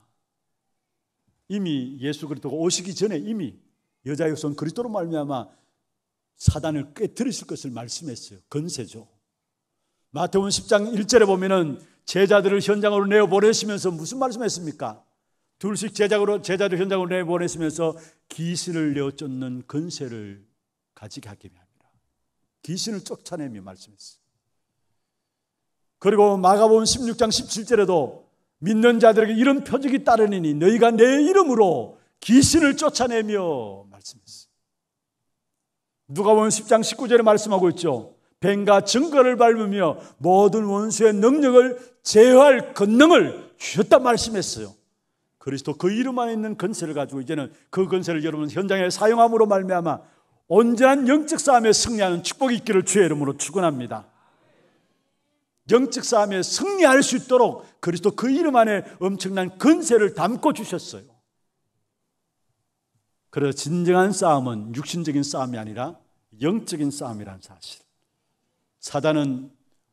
이미 예수 그리스도가 오시기 전에 이미 여자의 후손 그리스도로 말미암아 사단을 꿰들으실 것을 말씀했어요. 건세죠. 마태복 10장 1절에 보면은 제자들을 현장으로 내어 보내시면서 무슨 말씀했습니까? 둘씩 제작으로, 제자를 현장으로 내보내시면서 귀신을 내쫓는 근세를 가지게 하기 위함이 귀신을 쫓아내며 말씀했어요. 그리고 마가음 16장 17절에도 믿는 자들에게 이런 표적이 따르니 너희가 내 이름으로 귀신을 쫓아내며 말씀했어요. 누가복음 10장 19절에 말씀하고 있죠. 뱀과 증거를 밟으며 모든 원수의 능력을 제어할 권능을 주셨다 말씀했어요. 그리스도 그 이름 안에 있는 근세를 가지고 이제는 그 근세를 여러분 현장에 사용함으로 말미암아 온전한 영적 싸움에 승리하는 축복이 있기를 주의 이름으로 축원합니다. 영적 싸움에 승리할 수 있도록 그리스도 그 이름 안에 엄청난 근세를 담고 주셨어요. 그래서 진정한 싸움은 육신적인 싸움이 아니라 영적인 싸움이란 사실. 사단은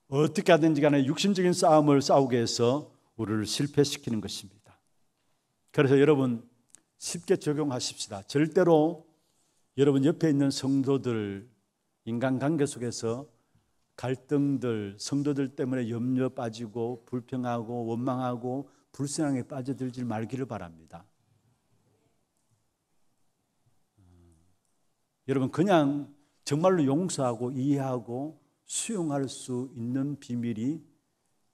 어떻게 하든지 간에 육신적인 싸움을 싸우게 해서 우리를 실패시키는 것입니다. 그래서 여러분 쉽게 적용하십시다. 절대로 여러분 옆에 있는 성도들 인간관계 속에서 갈등들, 성도들 때문에 염려 빠지고 불평하고 원망하고 불신앙에 빠져들지 말기를 바랍니다. 음. 여러분 그냥 정말로 용서하고 이해하고 수용할 수 있는 비밀이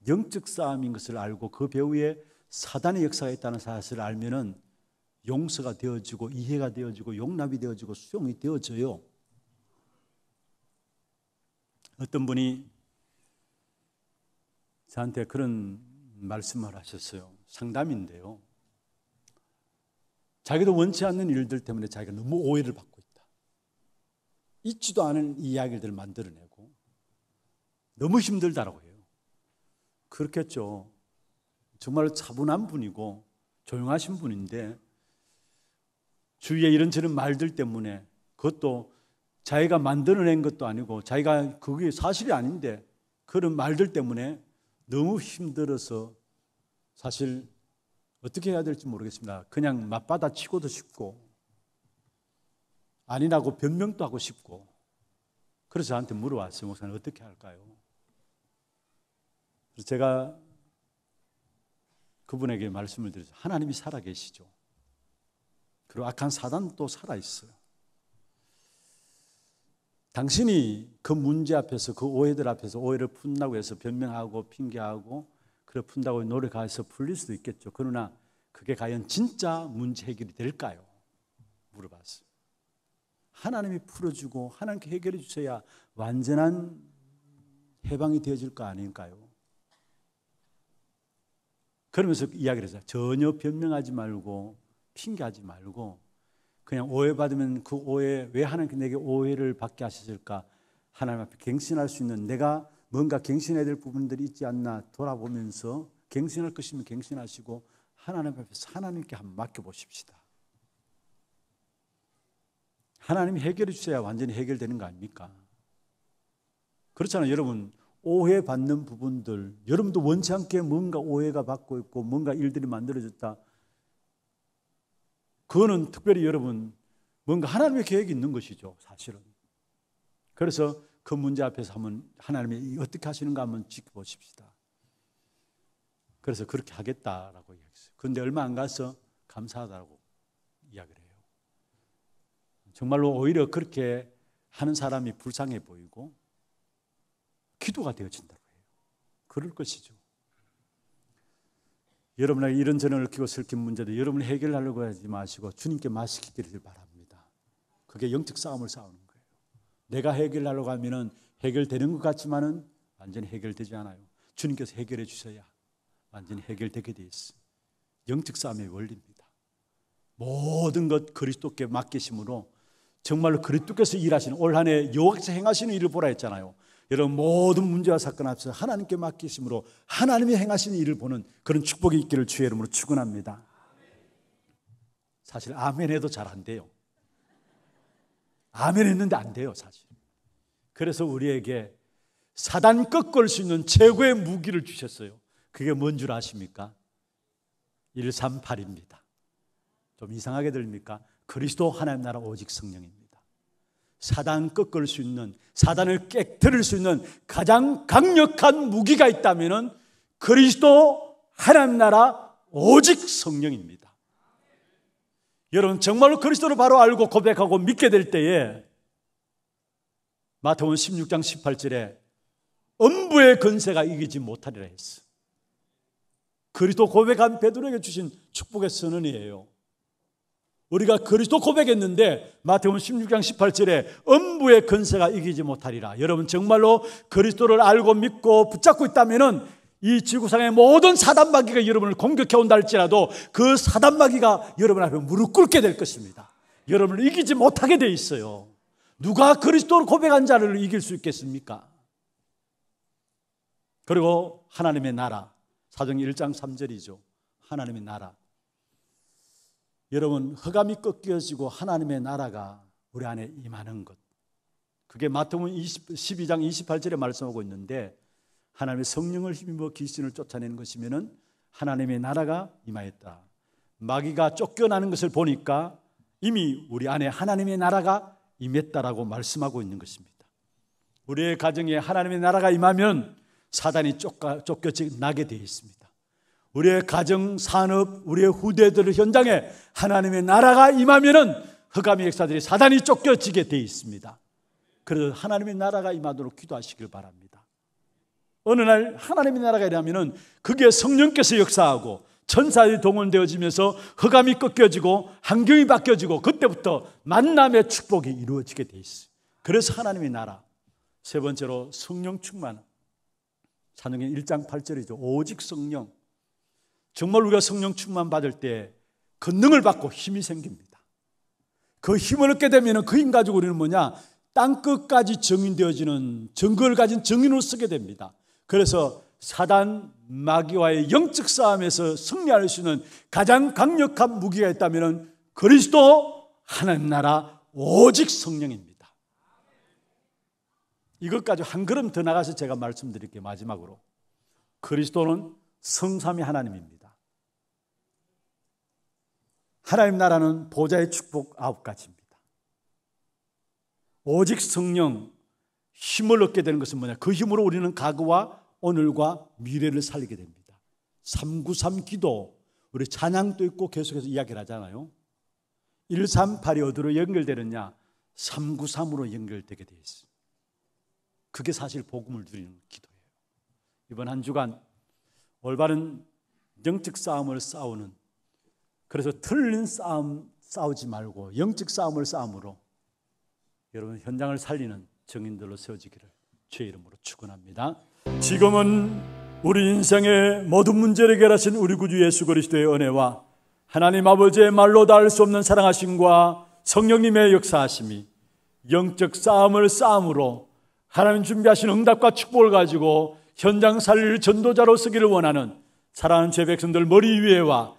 영적 싸움인 것을 알고 그 배후에 사단의 역사가 있다는 사실을 알면은 용서가 되어지고 이해가 되어지고 용납이 되어지고 수용이 되어져요. 어떤 분이 저한테 그런 말씀을 하셨어요. 상담인데요. 자기도 원치 않는 일들 때문에 자기가 너무 오해를 받고 있다. 있지도 않은 이야기들을 만들어내고 너무 힘들다라고 해요. 그렇겠죠. 정말 차분한 분이고 조용하신 분인데 주위에 이런저런 말들 때문에 그것도 자기가 만들어낸 것도 아니고 자기가 그게 사실이 아닌데 그런 말들 때문에 너무 힘들어서 사실 어떻게 해야 될지 모르겠습니다. 그냥 맞받아치고도 싶고 아니라고 변명도 하고 싶고 그래서 저한테 물어왔어요. 목사님 어떻게 할까요? 그래서 제가 그분에게 말씀을 드리죠. 하나님이 살아계시죠. 그리고 악한 사단도 살아있어요. 당신이 그 문제 앞에서 그 오해들 앞에서 오해를 푼다고 해서 변명하고 핑계하고 그래 푼다고 노력해서 풀릴 수도 있겠죠. 그러나 그게 과연 진짜 문제 해결이 될까요? 물어봤어요. 하나님이 풀어주고 하나님께 해결해 주셔야 완전한 해방이 되어질 거 아닌가요? 그러면서 이야기를 했어요. 전혀 변명하지 말고 핑계하지 말고 그냥 오해받으면 그 오해 왜 하나님께 내게 오해를 받게 하셨을까 하나님 앞에 갱신할 수 있는 내가 뭔가 갱신해야 될 부분들이 있지 않나 돌아보면서 갱신할 것이면 갱신하시고 하나님 앞에 하나님께 한번 맡겨보십시다. 하나님이 해결해 주셔야 완전히 해결되는 거 아닙니까? 그렇잖아요. 여러분, 오해받는 부분들, 여러분도 원치 않게 뭔가 오해가 받고 있고 뭔가 일들이 만들어졌다. 그거는 특별히 여러분 뭔가 하나님의 계획이 있는 것이죠, 사실은. 그래서 그 문제 앞에서 한번 하나님이 어떻게 하시는가 한번 지켜보십시다. 그래서 그렇게 하겠다라고 이야기했어요. 근데 얼마 안 가서 감사하다고 이야기를 해요. 정말로 오히려 그렇게 하는 사람이 불쌍해 보이고 기도가 되어진다고 해요. 그럴 것이죠. 여러분에게 이런 전을 얽히고 슬킨 문제도 여러분 해결하려고 하지 마시고 주님께 마시기를 바랍니다. 그게 영적 싸움을 싸우는 거예요. 내가 해결하려고 하면은 해결되는 것 같지만은 완전히 해결되지 않아요. 주님께서 해결해 주셔야 완전히 해결되게 돼 있어. 영적 싸움의 원리입니다. 모든 것 그리스도께 맡기심으로 정말로 그리스도께서 일하시는 올 한해 여호와께서 행하시는 일을 보라 했잖아요. 여러분 모든 문제와 사건 앞에서 하나님께 맡기심으로 하나님이 행하신 일을 보는 그런 축복이 있기를 주의 이름으로 축원합니다. 사실 아멘 해도 잘 안 돼요. 아멘 했는데 안 돼요, 사실. 그래서 우리에게 사단 꺾을 수 있는 최고의 무기를 주셨어요. 그게 뭔 줄 아십니까? 138입니다. 좀 이상하게 들립니까? 그리스도 하나님 나라 오직 성령입니다. 사단 꺾을 수 있는 사단을 깨뜨릴 수 있는 가장 강력한 무기가 있다면 그리스도 하나님 나라 오직 성령입니다. 여러분 정말로 그리스도를 바로 알고 고백하고 믿게 될 때에 마태원 16장 18절에 음부의 근세가 이기지 못하리라 했어. 그리스도 고백한 베드로에게 주신 축복의 선언이에요. 우리가 그리스도 고백했는데 마태복음 16장 18절에 음부의 근세가 이기지 못하리라. 여러분 정말로 그리스도를 알고 믿고 붙잡고 있다면은 이 지구상의 모든 사단 마귀가 여러분을 공격해 온다 할지라도 그 사단 마귀가 여러분 앞에 무릎 꿇게 될 것입니다. 여러분을 이기지 못하게 돼 있어요. 누가 그리스도를 고백한 자를 이길 수 있겠습니까? 그리고 하나님의 나라 사정 1장 3절이죠. 하나님의 나라 여러분 허감이 꺾여지고 하나님의 나라가 우리 안에 임하는 것. 그게 마태복 12장 28절에 말씀하고 있는데 하나님의 성령을 힘입어 귀신을 쫓아내는 것이면 하나님의 나라가 임하였다. 마귀가 쫓겨나는 것을 보니까 이미 우리 안에 하나님의 나라가 임했다라고 말씀하고 있는 것입니다. 우리의 가정에 하나님의 나라가 임하면 사단이 쫓겨 나게 되어 있습니다. 우리의 가정, 산업, 우리의 후대들을 현장에 하나님의 나라가 임하면은 흑암의 역사들이 사단이 쫓겨지게 돼 있습니다. 그래서 하나님의 나라가 임하도록 기도하시길 바랍니다. 어느 날 하나님의 나라가 이하면은 그게 성령께서 역사하고 천사들이 동원되어지면서 흑암이 꺾여지고 환경이 바뀌어지고 그때부터 만남의 축복이 이루어지게 돼 있어요. 그래서 하나님의 나라. 세 번째로 성령 충만. 사도행 1장 8절이죠. 오직 성령. 정말 우리가 성령 충만 받을 때 권능을 그 받고 힘이 생깁니다. 그 힘을 얻게 되면 그 힘 가지고 우리는 뭐냐? 땅 끝까지 정인되어지는 정글 가진 정인을 쓰게 됩니다. 그래서 사단 마귀와의 영적 싸움에서 승리할 수 있는 가장 강력한 무기가 있다면 그리스도 하나님 나라 오직 성령입니다. 이것까지 한 걸음 더 나가서 제가 말씀드릴게요. 마지막으로. 그리스도는 성삼위 하나님입니다. 하나님 나라는 보좌의 축복 아홉 가지입니다. 오직 성령 힘을 얻게 되는 것은 뭐냐? 그 힘으로 우리는 과거와 오늘과 미래를 살리게 됩니다. 393 기도 우리 찬양도 있고 계속해서 이야기를 하잖아요. 138이 어디로 연결되느냐? 393으로 연결되게 되어 있어요. 그게 사실 복음을 누리는 기도예요. 이번 한 주간 올바른 영적 싸움을 싸우는 그래서 틀린 싸움 싸우지 말고 영적 싸움을 싸움으로 여러분 현장을 살리는 정인들로 세워지기를 주의 이름으로 축원합니다. 지금은 우리 인생의 모든 문제를 해결하신 우리 구주 예수 그리스도의 은혜와 하나님 아버지의 말로 닿을 수 없는 사랑하심과 성령님의 역사하심이 영적 싸움을 싸움으로 하나님 준비하신 응답과 축복을 가지고 현장 살릴 전도자로 쓰기를 원하는 사랑하는 죄 백성들 머리 위에와